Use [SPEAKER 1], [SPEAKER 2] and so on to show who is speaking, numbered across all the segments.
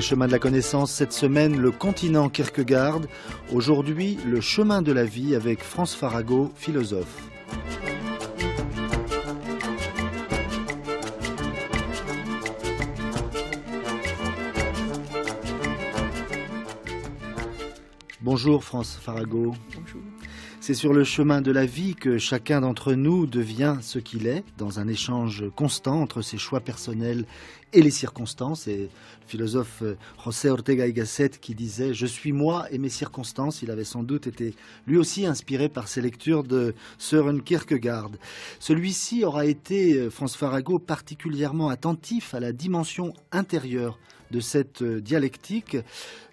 [SPEAKER 1] Chemin de la connaissance, cette semaine, le continent Kierkegaard. Aujourd'hui, le chemin de la vie avec France Farago, philosophe. Bonjour France Farago. Bonjour. C'est sur le chemin de la vie que chacun d'entre nous devient ce qu'il est, dans un échange constant entre ses choix personnels et les circonstances. Et le philosophe euh, José Ortega y Gasset qui disait Je suis moi et mes circonstances, il avait sans doute été lui aussi inspiré par ses lectures de Søren Kierkegaard. Celui-ci aura été, euh, François Farago, particulièrement attentif à la dimension intérieure de cette euh, dialectique.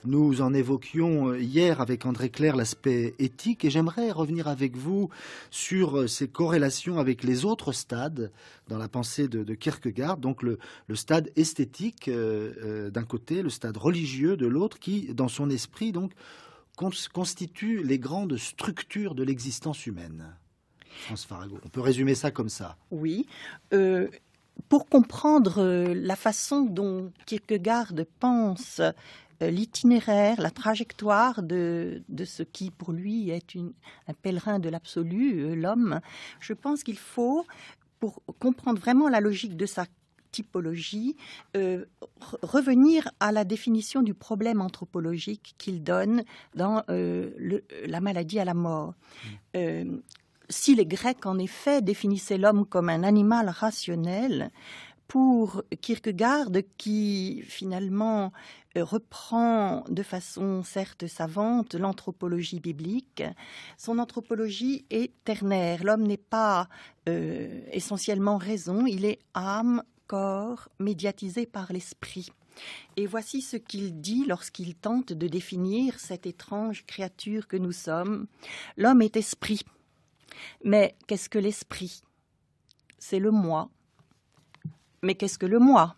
[SPEAKER 1] Nous en évoquions euh, hier avec André Claire l'aspect éthique et j'aimerais revenir avec vous sur euh, ces corrélations avec les autres stades dans la pensée de, Kierkegaard, donc le, stade esthétique d'un côté, le stade religieux de l'autre, qui dans son esprit donc constituent les grandes structures de l'existence humaine. François Farago. On peut résumer ça comme ça.
[SPEAKER 2] Oui pour comprendre euh, la façon dont Kierkegaard pense euh, l'itinéraire, la trajectoire de, ce qui pour lui est un pèlerin de l'absolu, euh, l'homme, je pense qu'il faut, pour comprendre vraiment la logique de sa typologie, revenir à la définition du problème anthropologique qu'il donne dans La maladie à la mort. Mmh si les Grecs en effet définissaient l'homme comme un animal rationnel, pour Kierkegaard, qui finalement euh, reprend de façon certes savante l'anthropologie biblique, son anthropologie est ternaire. L'homme n'est pas euh, essentiellement raison, il est âme, corps, médiatisé par l'esprit. Et voici ce qu'il dit lorsqu'il tente de définir cette étrange créature que nous sommes. L'homme est esprit. Mais qu'est-ce que l'esprit C'est le moi. Mais qu'est-ce que le moi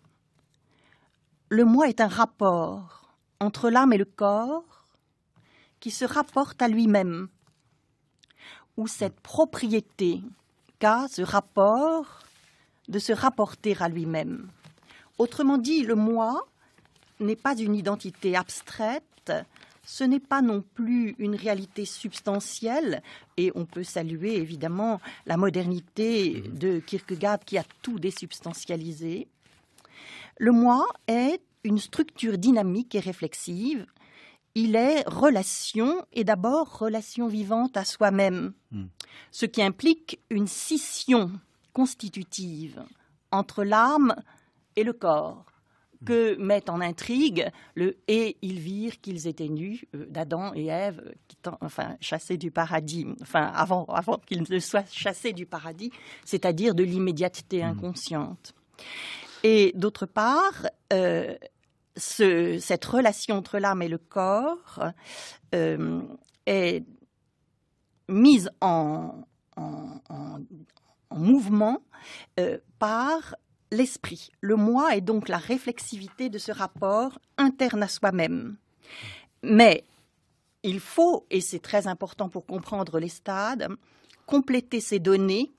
[SPEAKER 2] Le moi est un rapport entre l'âme et le corps qui se rapporte à lui-même, ou cette propriété qu'a ce rapport de se rapporter à lui-même. Autrement dit, le moi n'est pas une identité abstraite, ce n'est pas non plus une réalité substantielle et on peut saluer évidemment la modernité mmh. de Kierkegaard qui a tout désubstantialisé. Le moi est une structure dynamique et réflexive. Il est relation et d'abord relation vivante à soi-même, mmh. ce qui implique une scission constitutive entre l'âme et le corps, que mettent en intrigue le et ils virent qu'ils étaient nus euh, d'Adam et Ève, euh, enfin chassés du paradis, enfin avant, avant qu'ils ne soient chassés du paradis, c'est-à-dire de l'immédiateté mmh. inconsciente. Et d'autre part, euh, ce, cette relation entre l'âme et le corps est mise en, en, mouvement par l'esprit. Le moi est donc la réflexivité de ce rapport interne à soi-même. Mais il faut, et c'est très important pour comprendre les stades, compléter ces données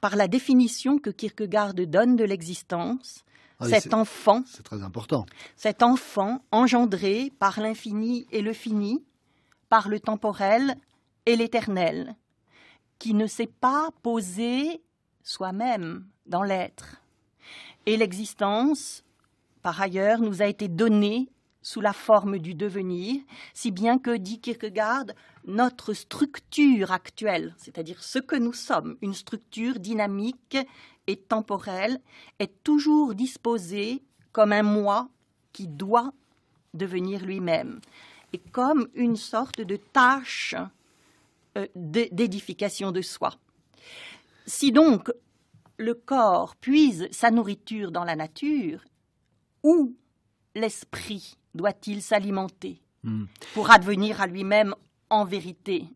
[SPEAKER 2] par la définition que Kierkegaard donne de l'existence, ah cet enfant. C'est
[SPEAKER 1] très important.
[SPEAKER 2] Cet enfant engendré par l'infini et le fini, par le temporel et l'éternel, qui ne s'est pas posé soi-même dans l'être et l'existence, par ailleurs, nous a été donnée sous la forme du devenir, si bien que, dit Kierkegaard, notre structure actuelle, c'est-à-dire ce que nous sommes, une structure dynamique et temporelle, est toujours disposée comme un moi qui doit devenir lui-même, et comme une sorte de tâche euh, d'édification de soi. Si donc le corps puise sa nourriture dans la nature, où l'esprit doit-il s'alimenter hmm. pour advenir à lui-même en vérité,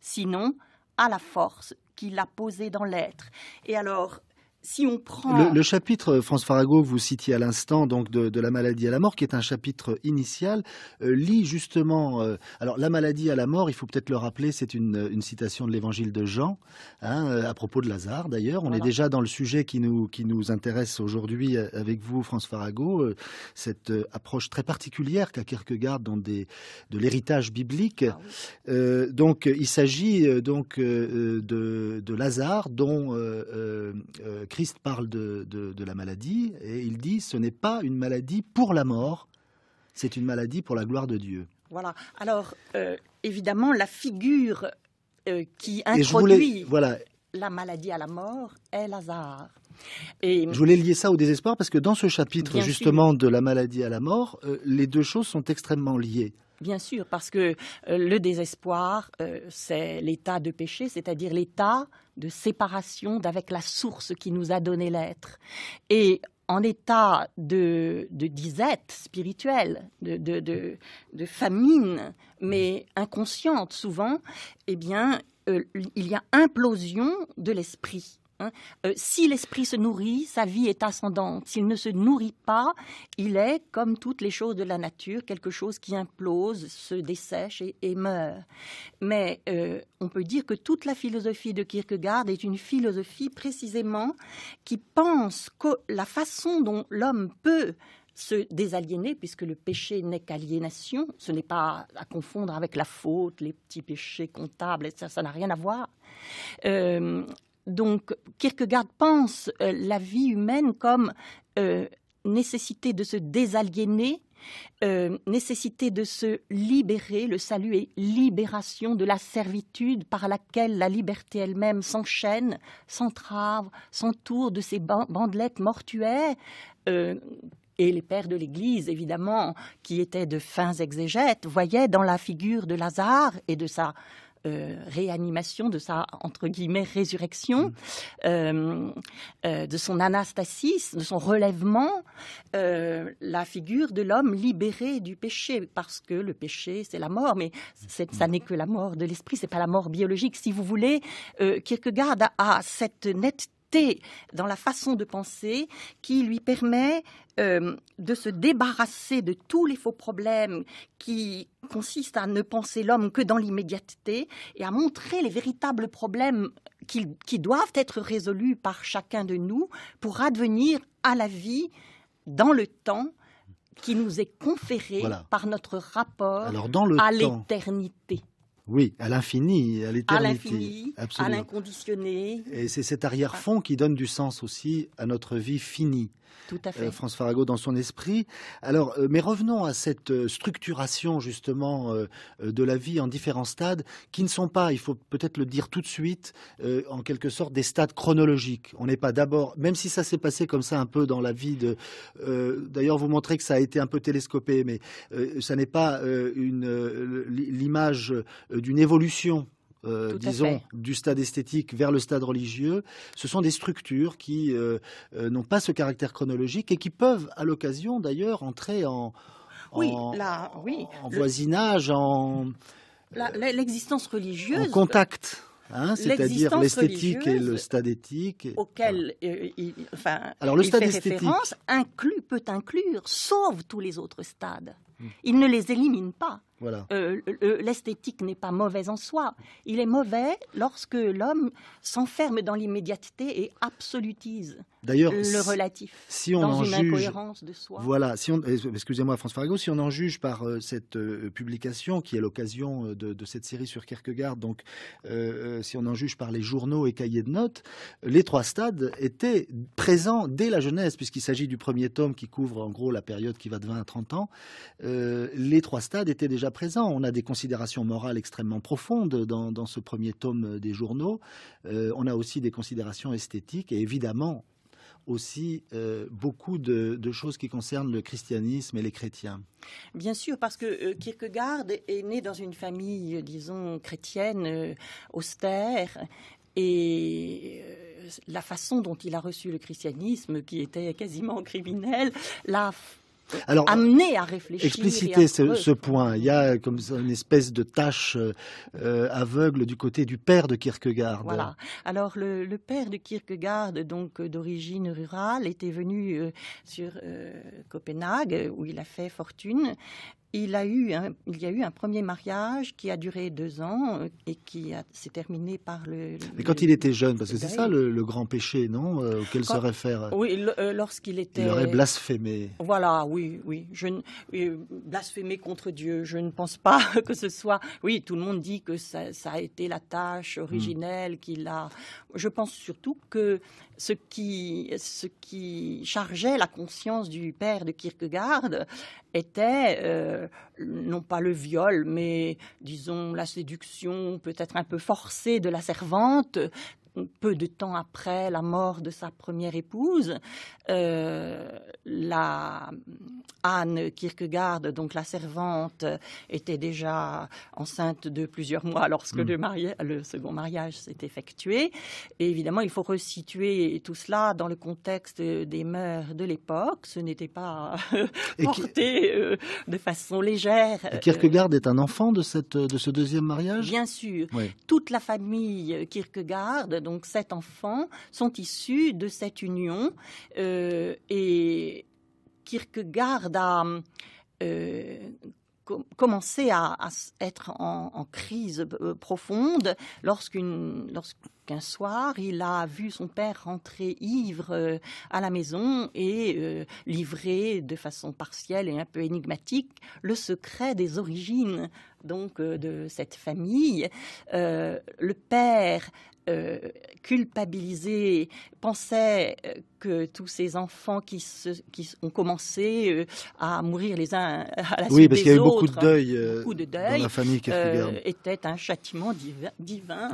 [SPEAKER 2] sinon à la force qu'il a posée dans l'être Et alors, si on prend... Le,
[SPEAKER 1] chapitre, euh, France Farago, vous citiez à l'instant, donc de, la maladie à la mort, qui est un chapitre initial, euh, lit justement... Euh, alors, la maladie à la mort, il faut peut-être le rappeler, c'est une, citation de l'évangile de Jean, hein, à propos de Lazare d'ailleurs. On est déjà dans le sujet qui nous, intéresse aujourd'hui avec vous, France Farago, cette approche très particulière qu'a Kierkegaard dans des, de l'héritage biblique. Ah donc, il s'agit donc de, de, Lazare, dont... Christ parle de, la maladie et il dit ce n'est pas une maladie pour la mort, c'est une maladie pour la gloire de Dieu.
[SPEAKER 2] Voilà. Alors, euh, évidemment, la figure euh, qui introduit voilà. la maladie à la mort est Lazare. Et... Je voulais
[SPEAKER 1] lier ça au désespoir parce que dans ce chapitre justement de la maladie à la mort, euh, les deux choses sont extrêmement liées.
[SPEAKER 2] Bien sûr, parce que le désespoir, c'est l'état de péché, c'est-à-dire l'état de séparation d'avec la source qui nous a donné l'être. Et en état de, disette spirituelle, de, famine, mais inconsciente souvent, eh bien, euh, il y a implosion de l'esprit. Hein. Euh, si l'esprit se nourrit, sa vie est ascendante. S'il ne se nourrit pas, il est, comme toutes les choses de la nature, quelque chose qui implose, se dessèche et, meurt. Mais euh, on peut dire que toute la philosophie de Kierkegaard est une philosophie précisément qui pense que la façon dont l'homme peut se désaliéner, puisque le péché n'est qu'aliénation, ce n'est pas à confondre avec la faute, les petits péchés comptables, ça, n'a rien à voir. Euh, donc Kierkegaard pense euh, la vie humaine comme euh, nécessité de se désaliéner, euh, nécessité de se libérer, le salut est libération de la servitude par laquelle la liberté elle-même s'enchaîne, s'entrave, s'entoure de ses bandelettes mortuaires. et les pères de l'Église, évidemment, qui étaient de fins exégètes, voyaient dans la figure de Lazare et de sa euh, réanimation, de sa entre guillemets résurrection, mmh. euh, euh, de son anastasis, de son relèvement, la figure de l'homme libéré du péché, parce que le péché c'est la mort, mais ça n'est que la mort de l'esprit, c'est pas la mort biologique. Si vous voulez, Kierkegaard a, a cette netteté dans la façon de penser qui lui permet euh, de se débarrasser de tous les faux problèmes qui consistent à ne penser l'homme que dans l'immédiateté et à montrer les véritables problèmes qui, doivent être résolus par chacun de nous pour advenir à la vie dans le temps qui nous est conféré par notre rapport à l'éternité.
[SPEAKER 1] Oui, à l'infini, à l'éternité. À l'infini, à
[SPEAKER 2] l'inconditionné. Et c'est
[SPEAKER 1] cet arrière-fond qui donne du sens aussi à notre vie finie.
[SPEAKER 2] Tout à euh, fait. France
[SPEAKER 1] Farago dans son esprit. Alors, euh, mais revenons à cette euh, structuration justement de la vie en différents stades qui ne sont pas, il faut peut-être le dire tout de suite, en quelque sorte des stades chronologiques. On n'est pas d'abord, même si ça s'est passé comme ça un peu dans la vie de. D'ailleurs, vous montrez que ça a été un peu télescopé, mais ça n'est pas une l'image d'une évolution euh, disons, du stade esthétique vers le stade religieux, ce sont des structures qui euh, euh, n'ont pas ce caractère chronologique et qui peuvent, à l'occasion d'ailleurs, entrer en, oui, voisinage, en
[SPEAKER 2] l'existence religieuse, contact.
[SPEAKER 1] Hein, c'est-à-dire l'esthétique et le stade éthique.
[SPEAKER 2] Alors, le stade esthétique inclut, peut inclure, sauve tous les autres stades. Hmm. Il ne les élimine pas. Voilà. Euh, l'esthétique n'est pas mauvaise en soi. Il est mauvais lorsque l'homme s'enferme dans l'immédiateté et absolutise le relatif. Si on dans en une juge, incohérence de soi.
[SPEAKER 1] Voilà. Si euh, excusez-moi, François si on en juge par euh, cette publication qui est l'occasion de, cette série sur Kierkegaard, donc si on en juge par les journaux et cahiers de notes, les trois stades étaient présents dès la jeunesse, puisqu'il s'agit du premier tome qui couvre en gros la période qui va de 20 à 30 ans. les trois stades étaient déjà présent. On a des considérations morales extrêmement profondes dans, ce premier tome euh, des journaux. Euh, on a aussi des considérations esthétiques et évidemment aussi euh, beaucoup de, choses qui concernent le christianisme et les chrétiens.
[SPEAKER 2] Bien sûr, parce que Kierkegaard est né dans une famille, disons, chrétienne, austère, et la façon dont il a reçu le christianisme, qui était quasiment criminel, l'a alors, amener à réfléchir. Expliciter ce,
[SPEAKER 1] point. Il y a comme une espèce de tâche euh, aveugle du côté du père de Kierkegaard. Voilà.
[SPEAKER 2] Alors le, père de Kierkegaard, donc d'origine rurale, était venu euh, sur euh, Copenhague où il a fait fortune il, a eu il y a eu un premier mariage qui a duré deux ans euh, et qui s'est terminé par le. Mais
[SPEAKER 1] quand il était jeune, parce que c'est ça le, grand péché, non euh, Auquel se réfère euh, Oui,
[SPEAKER 2] lorsqu'il était. Il aurait
[SPEAKER 1] blasphémé.
[SPEAKER 2] Voilà, oui, oui. Je, blasphémé contre Dieu, je ne pense pas que ce soit. Oui, tout le monde dit que ça, a été la tâche hmm. originelle qu'il a. Je pense surtout que ce qui, chargeait la conscience du père de Kierkegaard était euh, non pas le viol, mais disons la séduction peut-être un peu forcée de la servante peu de temps après la mort de sa première épouse, euh, la Anne Kierkegaard, donc la servante, était déjà enceinte de plusieurs mois lorsque hmm. le, second mariage s'est effectué. Et évidemment, il faut resituer tout cela dans le contexte des mœurs de l'époque. Ce n'était pas porté euh, de façon légère. Euh, Kierkegaard
[SPEAKER 1] est un enfant de, ce deuxième mariage
[SPEAKER 2] Bien sûr. Toute la famille Kierkegaard donc sept enfants, sont issus de cette union. Euh, et Kierkegaard a euh, commencé à, être en, crise euh, profonde lorsqu'un soir, il a vu son père rentrer ivre à la maison et livrer de façon partielle et un peu énigmatique le secret des origines donc de cette famille. le père euh, culpabilisé pensait euh, que tous ces enfants qui, ont commencé euh, à mourir les uns à la suite oui, parce qu'il beaucoup de deuil, était un châtiment divin.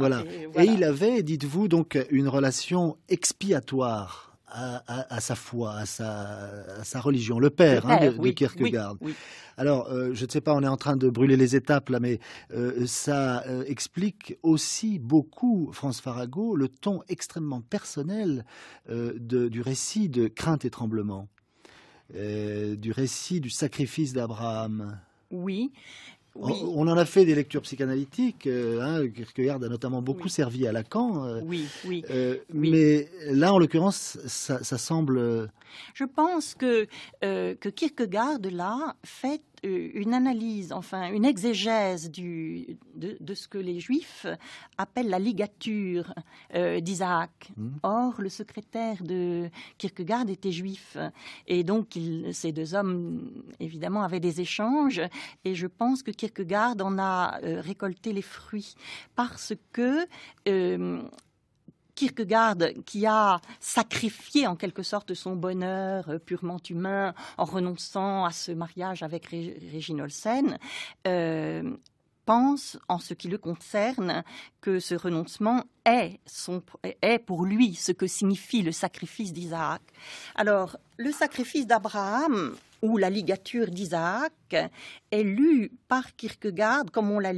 [SPEAKER 2] Et, et il
[SPEAKER 1] avait, dites-vous, donc une relation expiatoire à, sa foi, à sa, religion, le père, hein, de, Kierkegaard. Alors, euh, je ne sais pas, on est en train de brûler les étapes là, mais euh, ça euh, explique aussi beaucoup, France Farago, le ton extrêmement personnel du récit de Crainte et Tremblement, du récit du sacrifice d'Abraham.
[SPEAKER 2] Oui, on,
[SPEAKER 1] en a fait des lectures psychanalytiques. Euh, hein, Kierkegaard a notamment beaucoup servi à Lacan. Euh, oui, euh, oui, Mais là, en l'occurrence, ça, semble.
[SPEAKER 2] Je pense que, que Kierkegaard, là, fait euh, une analyse, enfin une exégèse de, de, ce que les Juifs appellent la ligature euh, d'Isaac. Hmm. Or, le secrétaire de Kierkegaard était juif, et donc ces deux hommes, évidemment, avaient des échanges, et je pense que Kierkegaard en a euh, récolté les fruits, parce que Kierkegaard qui a sacrifié en quelque sorte son bonheur euh, purement humain en renonçant à ce mariage avec Régine Olsen, euh, pense, en ce qui le concerne, que ce renoncement est, son, est pour lui ce que signifie le sacrifice d'Isaac. Alors, le sacrifice d'Abraham ou la ligature d'Isaac est lu par Kierkegaard comme on la,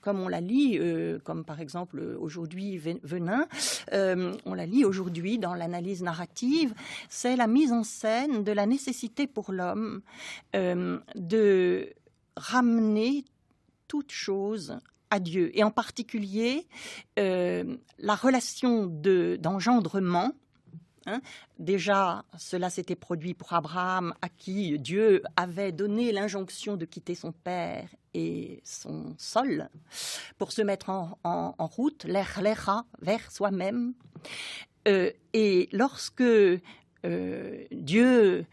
[SPEAKER 2] comme on la lit, euh, comme par exemple euh, aujourd'hui Venin, euh, on la lit aujourd'hui dans l'analyse narrative, c'est la mise en scène de la nécessité pour l'homme de ramener toute chose à Dieu, et en particulier euh, la relation d'engendrement. Hein. Déjà, cela s'était produit pour Abraham, à qui Dieu avait donné l'injonction de quitter son père et son sol pour se mettre en, en, route, vers soi-même. Euh, et lorsque euh, Dieu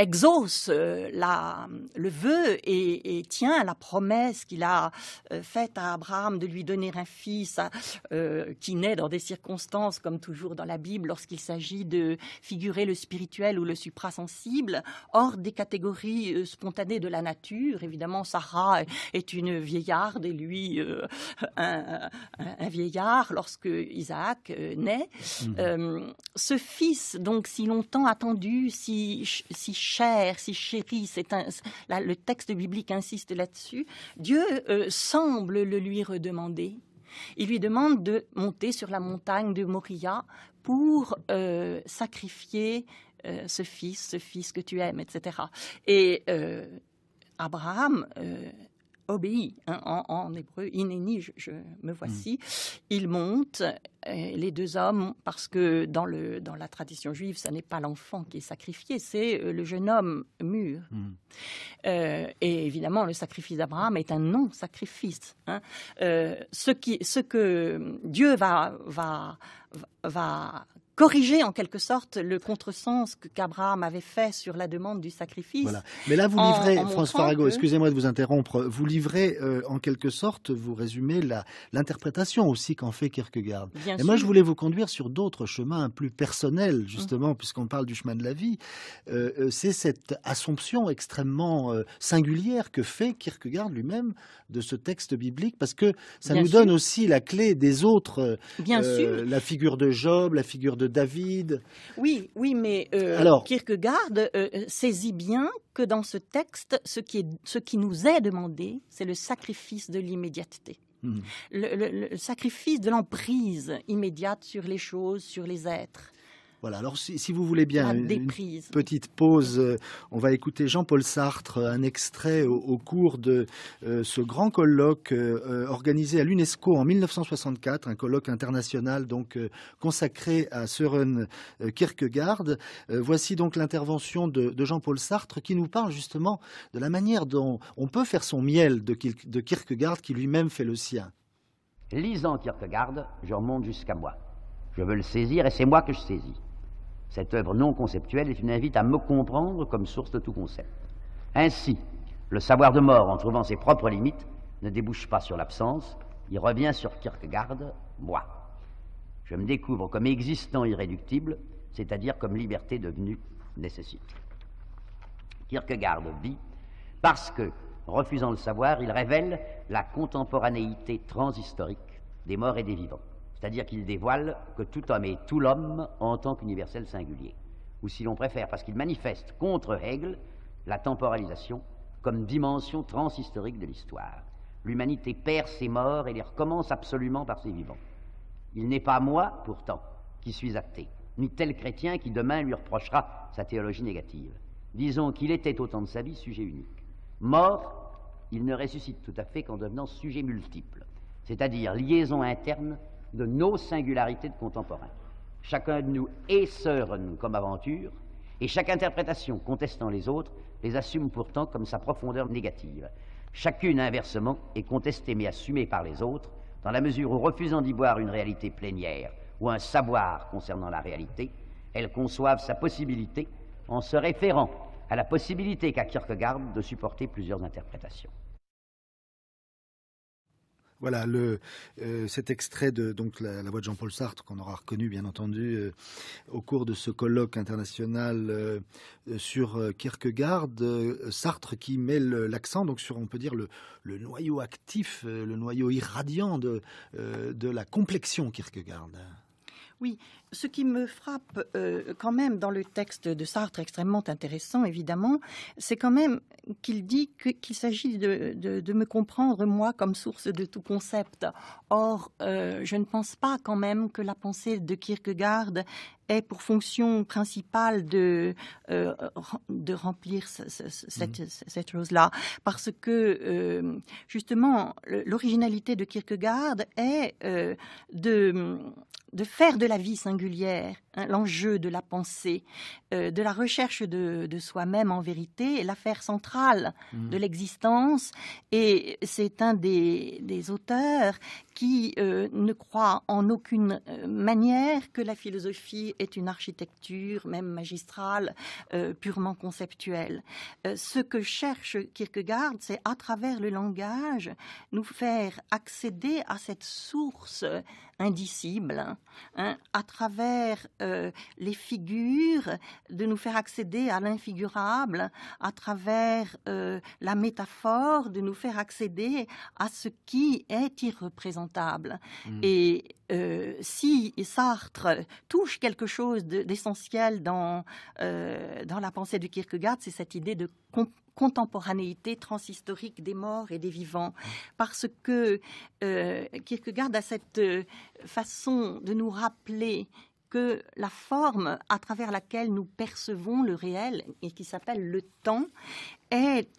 [SPEAKER 2] exauce euh, le vœu et, tient la promesse qu'il a euh, faite à Abraham de lui donner un fils euh, qui naît dans des circonstances, comme toujours dans la Bible, lorsqu'il s'agit de figurer le spirituel ou le suprasensible, hors des catégories spontanées de la nature. Évidemment, Sarah est une vieillarde et lui un, vieillard lorsque Isaac naît. Mmh. ce fils, donc si longtemps attendu, si, si « Cher, si chéri, c'est un, le texte biblique insiste là-dessus, Dieu euh, semble le lui redemander. Il lui demande de monter sur la montagne de Moria pour euh, sacrifier euh, ce fils, ce fils que tu aimes, etc. Et Abraham obéit. Hein, en, hébreu, inéni, je, me voici. ils mm. Il monte, euh, les deux hommes, parce que dans, le, dans la tradition juive, ce n'est pas l'enfant qui est sacrifié, c'est euh, le jeune homme mûr. Mm. Euh, et évidemment, le sacrifice d'Abraham est un non-sacrifice. Hein. ce, qui, ce que Dieu va, va, va corriger en quelque sorte le contresens que qu'Abraham avait fait sur la demande du sacrifice. Mais là, vous livrez, François Arago, excusez-moi
[SPEAKER 1] de vous interrompre, vous livrez euh, en quelque sorte, vous résumez l'interprétation aussi qu'en fait Kierkegaard. Et moi, je voulais vous conduire sur d'autres chemins plus personnels, mmh. justement, puisqu'on parle du chemin de la vie. Euh, euh, c'est cette assomption extrêmement singulière que fait Kierkegaard lui-même de ce texte biblique, parce que ça nous donne aussi la clé des autres. Bien sûr. La figure de Job, la figure de David.
[SPEAKER 2] Oui, oui, mais euh, Kierkegaard euh, saisit bien que dans ce texte, ce qui, nous est demandé, c'est le sacrifice de l'immédiateté. Hmm. le sacrifice de l'emprise immédiate sur les choses, sur les êtres.
[SPEAKER 1] Voilà, alors si, vous voulez bien, une petite pause. Euh, on va écouter Jean-Paul Sartre, un extrait au, cours de euh, ce grand colloque euh, organisé à l'UNESCO en 1964, un colloque international donc consacré à Søren Kierkegaard. voici donc l'intervention de, Jean-Paul Sartre qui nous parle justement de la manière dont on peut faire son
[SPEAKER 3] miel de, de Kierkegaard qui lui-même fait le sien. Lisant Kierkegaard, je remonte jusqu'à moi. Je veux le saisir et c'est moi que je saisis. Cette œuvre non conceptuelle est une invite à me comprendre comme source de tout concept. Ainsi, le savoir de mort, en trouvant ses propres limites, ne débouche pas sur l'absence, il revient sur Kierkegaard, moi. Je me découvre comme existant irréductible, c'est-à-dire comme liberté devenue nécessité. Kierkegaard vit parce que, refusant le savoir, il révèle la contemporanéité transhistorique des morts et des vivants c'est-à-dire qu'il dévoile que tout homme est tout l'homme en tant qu'universel singulier, ou si l'on préfère, parce qu'il manifeste contre Hegel la temporalisation comme dimension transhistorique de l'histoire. L'humanité perd ses morts et les recommence absolument par ses vivants. Il n'est pas moi, pourtant, qui suis athée, ni tel chrétien qui demain lui reprochera sa théologie négative. Disons qu'il était au temps de sa vie sujet unique. Mort, il ne ressuscite tout à fait qu'en devenant sujet multiple, c'est-à-dire liaison interne de nos singularités de contemporains. Chacun de nous est comme aventure, et chaque interprétation contestant les autres les assume pourtant comme sa profondeur négative. Chacune, inversement, est contestée mais assumée par les autres, dans la mesure où, refusant d'y boire une réalité plénière ou un savoir concernant la réalité, elles conçoivent sa possibilité en se référant à la possibilité qu'a Kierkegaard de supporter plusieurs interprétations.
[SPEAKER 1] Voilà euh, cet extrait de donc la, voix de Jean-Paul Sartre qu'on aura reconnu bien entendu euh, au cours de ce colloque international euh, sur Kierkegaard, Sartre qui met l'accent donc sur on peut dire le, le noyau actif, le noyau irradiant de, de la complexion Kierkegaard.
[SPEAKER 2] Oui, ce qui me frappe euh, quand même dans le texte de Sartre, extrêmement intéressant évidemment, c'est quand même qu'il dit qu'il s'agit de, me comprendre moi comme source de tout concept. Or, euh, je ne pense pas quand même que la pensée de Kierkegaard est pour fonction principale de, euh, de remplir cette, mm-hmm. cette chose-là. Parce que, euh, justement, l'originalité de Kierkegaard est euh, de, de faire de la vie singulière hein, l'enjeu de la pensée, de la recherche de, soi-même en vérité, l'affaire centrale mm-hmm. de l'existence. Et c'est un des, des auteurs qui euh, ne croit en aucune euh, manière que la philosophie est une architecture, même magistrale, euh, purement conceptuelle. ce que cherche Kierkegaard, c'est à travers le langage nous faire accéder à cette source indicible, hein, à travers les figures, de nous faire accéder à l'infigurable, à travers la métaphore, de nous faire accéder à ce qui est irreprésentable. Mm. Et euh, si Sartre touche quelque chose d'essentiel dans, euh, dans la pensée de Kierkegaard, c'est cette idée de contemporanéité transhistorique des morts et des vivants, mm. parce que euh, Kierkegaard a cette façon de nous rappeler que la forme à travers laquelle nous percevons le réel et qui s'appelle le temps est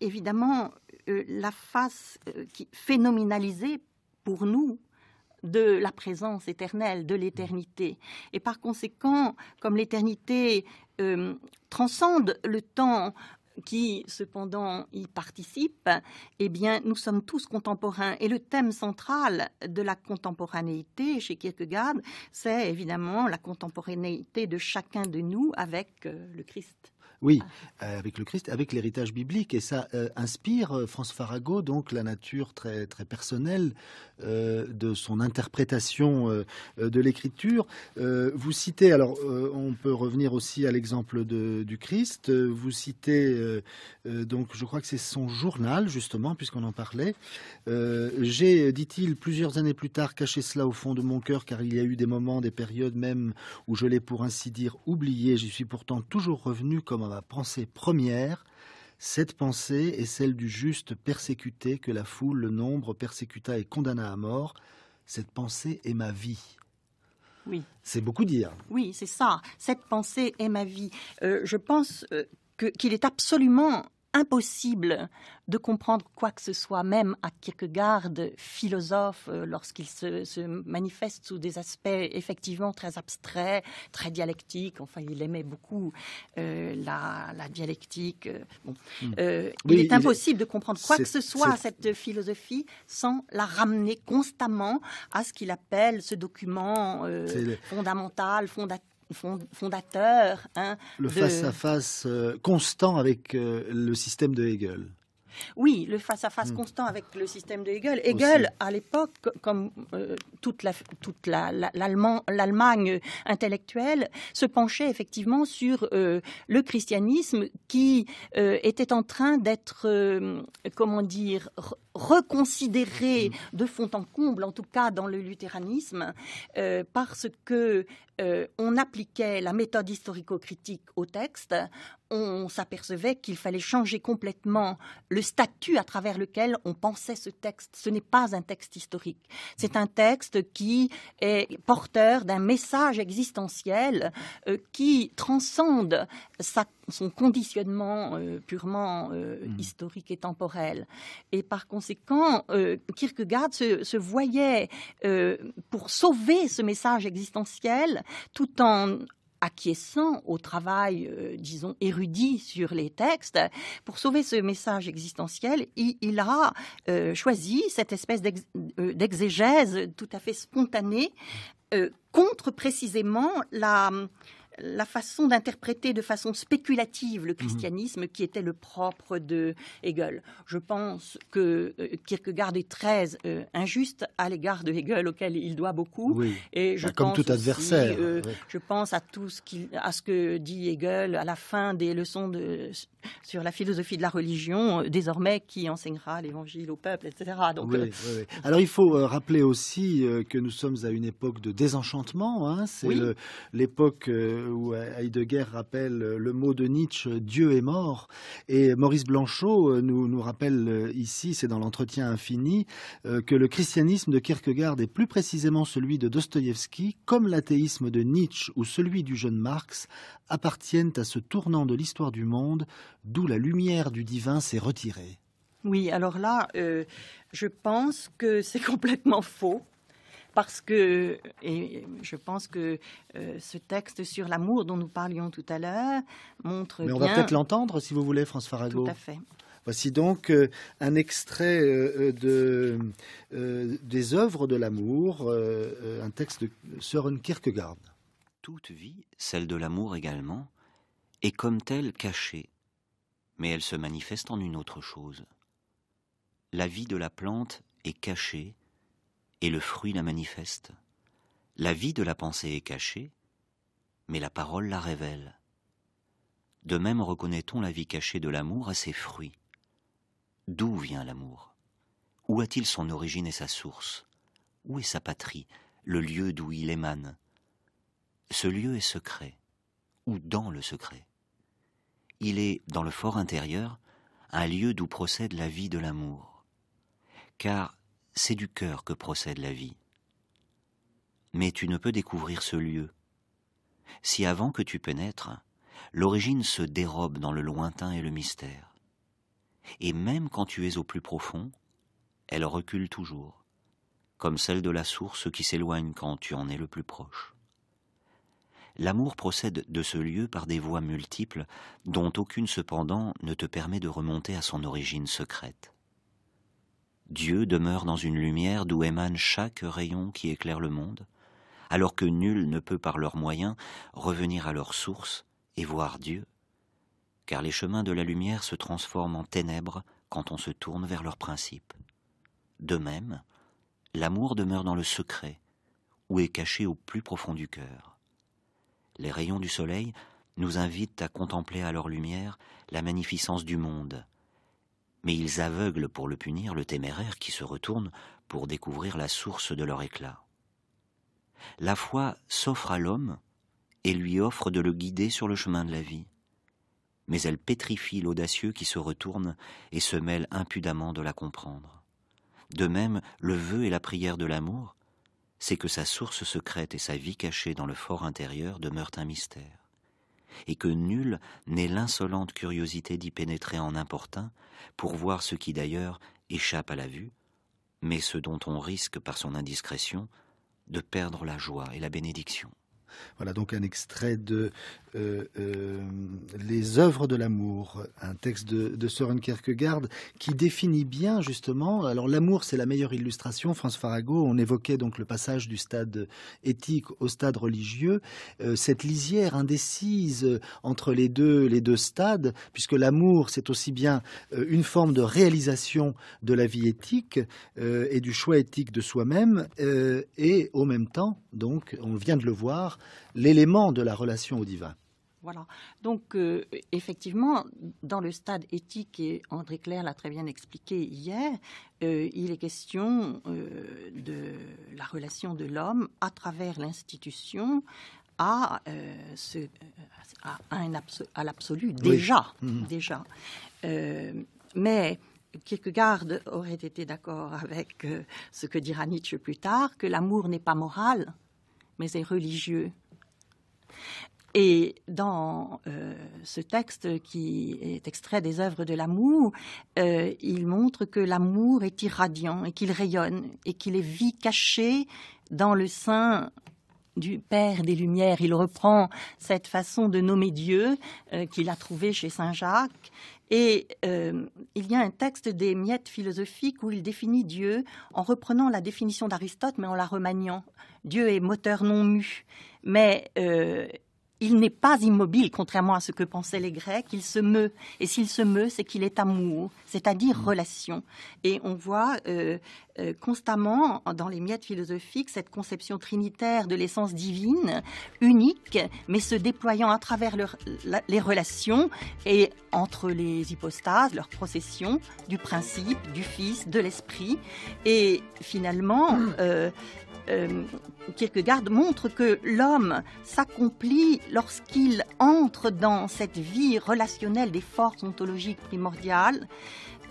[SPEAKER 2] évidemment la face qui, phénoménalisée pour nous de la présence éternelle, de l'éternité. Et par conséquent, comme l'éternité euh, transcende le temps qui cependant y participe, eh bien nous sommes tous contemporains. Et le thème central de la contemporanéité chez Kierkegaard, c'est évidemment la contemporanéité de chacun de nous avec euh, le Christ.
[SPEAKER 1] Oui, ah. euh, avec le Christ, avec l'héritage biblique, et ça euh, inspire euh, France Farago donc la nature très très personnelle euh, de son interprétation de l'Écriture. vous citez, alors on peut revenir aussi à l'exemple du Christ. Vous citez donc, je crois que c'est son journal justement, puisqu'on en parlait. J'ai, dit-il, plusieurs années plus tard, caché cela au fond de mon cœur, car il y a eu des moments, des périodes même où je l'ai pour ainsi dire oublié. J'y suis pourtant toujours revenu comme un Ma pensée première, cette pensée est celle du juste persécuté que la foule, le nombre, persécuta et condamna à mort. Cette pensée est ma vie. Oui. C'est beaucoup dire.
[SPEAKER 2] Oui, c'est ça. Cette pensée est ma vie. Euh, je pense euh, qu'il est absolument impossible de comprendre quoi que ce soit, même à Kierkegaard, philosophe, euh, lorsqu'il se, manifeste sous des aspects effectivement très abstraits, très dialectiques. Enfin, il aimait beaucoup euh, la, dialectique. Euh, hmm. il est impossible de comprendre quoi que ce soit à cette philosophie sans la ramener constamment à ce qu'il appelle ce document fondamental, fondateur fondateur. Hein, le face-à-face
[SPEAKER 1] euh, constant avec euh, le système de Hegel.
[SPEAKER 2] Oui, le face-à-face hmm. constant avec le système de Hegel. Hegel, à l'époque, comme euh, toute, la, l'Allemagne intellectuelle, se penchait effectivement sur le christianisme qui était en train d'être, comment dire, reconsidéré mm. de fond en comble, en tout cas dans le luthéranisme, euh, parce que euh, on appliquait la méthode historico-critique au texte, on s'apercevait qu'il fallait changer complètement le statut à travers lequel on pensait ce texte. Ce n'est pas un texte historique, c'est un texte qui est porteur d'un message existentiel euh, qui transcende sa son conditionnement euh, purement euh, hmm. historique et temporel. Et par conséquent, euh, Kierkegaard se, se voyait pour sauver ce message existentiel tout en acquiesçant au travail, disons, érudit sur les textes, pour sauver ce message existentiel, il, a choisi cette espèce d'exégèse tout à fait spontanée contre précisément la, la façon d'interpréter de façon spéculative le mhm. christianisme qui était le propre de Hegel. Je pense que euh, Kierkegaard est très euh, injuste à l'égard de Hegel auquel il doit beaucoup. Et je bah, comme tout adversaire. Euh, je pense à tout ce ce que dit Hegel à la fin des leçons sur la philosophie de la religion, désormais qui enseignera l'évangile au peuple, etc. Donc,
[SPEAKER 1] Alors il faut rappeler aussi que nous sommes à une époque de désenchantement. Hein. C'est l'époque où Heidegger rappelle le mot de Nietzsche, Dieu est mort. Et Maurice Blanchot euh, nous, nous rappelle euh, ici, c'est dans l'entretien infini, euh, que le christianisme de Kierkegaard et plus précisément celui de Dostoïevski, comme l'athéisme de Nietzsche ou celui du jeune Marx, appartiennent à ce tournant de l'histoire du monde, d'où la lumière du divin s'est retirée.
[SPEAKER 2] Oui, alors là, je pense que c'est complètement faux parce que, et je pense que euh, ce texte sur l'amour dont nous parlions tout à l'heure montre. Mais on va peut-être
[SPEAKER 1] l'entendre si vous voulez, François Rago. Tout à fait. Voici donc euh, un extrait euh, de, des œuvres de l'amour, un texte de Søren Kierkegaard. Toute vie,
[SPEAKER 4] celle de l'amour également, est comme telle cachée, mais elle se manifeste en une autre chose. La vie de la plante est cachée et le fruit la manifeste. La vie de la pensée est cachée, mais la parole la révèle. De même reconnaît-on la vie cachée de l'amour à ses fruits. D'où vient l'amour Où a-t-il son origine et sa source Où est sa patrie, le lieu d'où il émane Ce lieu est secret, ou dans le secret. Il est, dans le fort intérieur, un lieu d'où procède la vie de l'amour. Car c'est du cœur que procède la vie. Mais tu ne peux découvrir ce lieu. Si avant que tu pénètres, l'origine se dérobe dans le lointain et le mystère. Et même quand tu es au plus profond, elle recule toujours, comme celle de la source qui s'éloigne quand tu en es le plus proche. L'amour procède de ce lieu par des voies multiples, dont aucune cependant ne te permet de remonter à son origine secrète. Dieu demeure dans une lumière d'où émane chaque rayon qui éclaire le monde, alors que nul ne peut par leurs moyens revenir à leur source et voir Dieu, car les chemins de la lumière se transforment en ténèbres quand on se tourne vers leurs principes. De même, l'amour demeure dans le secret, ou est caché au plus profond du cœur. Les rayons du soleil nous invitent à contempler à leur lumière la magnificence du monde, mais ils aveuglent pour le punir le téméraire qui se retourne pour découvrir la source de leur éclat. La foi s'offre à l'homme et lui offre de le guider sur le chemin de la vie, mais elle pétrifie l'audacieux qui se retourne et se mêle impudemment de la comprendre. De même, le vœu et la prière de l'amour, c'est que sa source secrète et sa vie cachée dans le fort intérieur demeurent un mystère et que nul n'ait l'insolente curiosité d'y pénétrer en importun, pour voir ce qui d'ailleurs échappe à la vue, mais ce dont on risque par son indiscrétion de perdre la
[SPEAKER 1] joie et la bénédiction. Voilà donc un extrait de euh, euh, Les œuvres de l'amour, un texte de, de, Søren Kierkegaard qui définit bien justement. Alors l'amour, c'est la meilleure illustration. François Farago, on évoquait donc le passage du stade éthique au stade religieux, euh, cette lisière indécise entre les deux les deux stades, puisque l'amour, c'est aussi bien une forme de réalisation de la vie éthique et du choix éthique de soi-même, et au même temps, donc on vient de le voir, l'élément de la relation au divin.
[SPEAKER 2] Voilà. Donc, euh, effectivement, dans le stade éthique, et André Claire l'a très bien expliqué hier, euh, il est question euh, de la relation de l'homme à travers l'institution à, l'absolu, déjà. déjà. mais auraient aurait été d'accord avec ce que dira Nietzsche plus tard, que l'amour n'est pas moral, mais est religieux. Et dans euh, ce texte qui est extrait des œuvres de l'amour, euh, il montre que l'amour est irradiant et qu'il rayonne et qu'il est vie cachée dans le sein du Père des Lumières. Il reprend cette façon de nommer Dieu euh, qu'il a trouvé chez Saint Jacques. Et il y a un texte des miettes philosophiques où il définit Dieu en reprenant la définition d'Aristote mais en la remaniant. Dieu est moteur non mu, mais euh, il n'est pas immobile, contrairement à ce que pensaient les Grecs, il se meut. Et s'il se meut, c'est qu'il est amour, c'est-à-dire mm. relation. Et on voit euh, euh, constamment dans les miettes philosophiques cette conception trinitaire de l'essence divine, unique, mais se déployant à travers les relations et entre les hypostases, leur procession, du principe, du Fils, de l'Esprit. Et finalement, Kierkegaard mm. euh, montre que l'homme s'accomplit lorsqu'il entre dans cette vie relationnelle des forces ontologiques primordiales,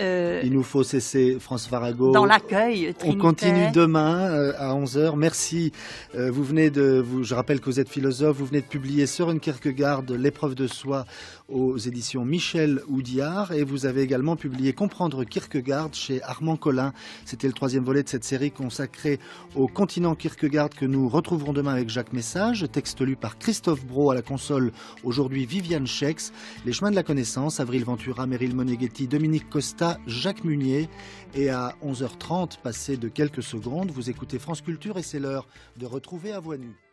[SPEAKER 2] euh,
[SPEAKER 1] il nous faut cesser, France Farago. Dans
[SPEAKER 2] l'accueil. On continue
[SPEAKER 1] demain euh, à 11h. Merci. Euh, vous venez de, je rappelle que vous êtes philosophe, vous venez de publier Søren Kierkegaard, L'épreuve de soi aux éditions Michel Houdiard. Et vous avez également publié Comprendre Kierkegaard chez Armand Collin. C'était le troisième volet de cette série consacrée au continent Kierkegaard que nous retrouverons demain avec Jacques Message. Texte lu par Christophe Bro à la console, aujourd'hui Viviane Schex. Les chemins de la connaissance, Avril Ventura, Meryl Moneghetti, Dominique Costa, Jacques Munier. Et à 11h30, passé de quelques secondes, vous écoutez France Culture et c'est l'heure de retrouver à voix nue.